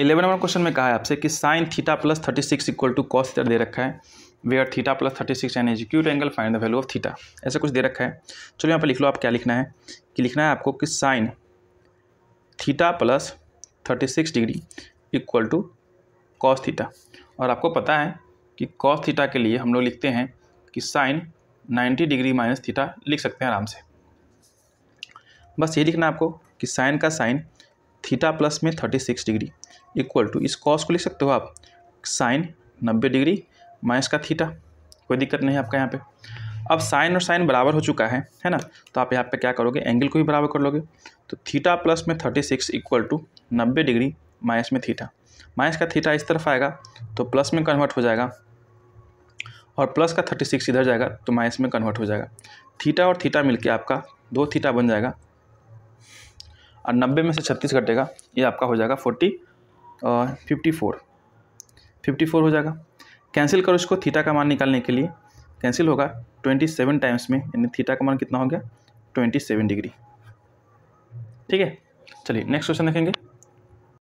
eleven number question में कहा है आपसे कि sine theta plus thirty six equal to cos theta दे रखा है where theta plus thirty six an acute angle find the value of theta ऐसा कुछ दे रखा है चलो यहाँ पर लिख लो आप क्या लिखना है कि लिखना है आपको कि sine theta plus thirty six degree equal to cos theta और आपको पता है कि कॉस थीटा के लिए हम लोग लिखते हैं कि sine ninety degree minus theta लिख सकते हैं आराम से बस ये लिखना है आपको कि साइन का साइन थीटा प्लस में thirty six degree equal to इस कॉस को लिख सकते हो आप साइन नब्बे डिग्री माइनस का थीटा कोई दिक्कत नहीं है आपका यहाँ पे अब साइन और साइन बराबर हो चुका है है ना तो आप यहाँ पे क्या करोगे एंगल को भी बराबर कर लोगे तो थीटा प्लस में थर्टी सिक्स इक्वल टू नब्बे डिग्री माइनस में थीटा माइनस का थीटा इस तरफ आएगा तो प्लस में कन्वर्ट हो जाएगा और प्लस का थर्टी सिक्स इधर जाएगा तो माइनस में कन्वर्ट हो जाएगा थीटा और थीटा मिलकर आपका दो थीटा बन जाएगा और नब्बे में से छत्तीस कटेगा ये आपका हो जाएगा forty fifty four fifty four हो जाएगा कैंसिल करो इसको थीटा का मान निकालने के लिए कैंसिल होगा ट्वेंटी सेवन टाइम्स में यानी थीटा का मान कितना हो गया ट्वेंटी सेवन डिग्री ठीक है चलिए नेक्स्ट क्वेश्चन देखेंगे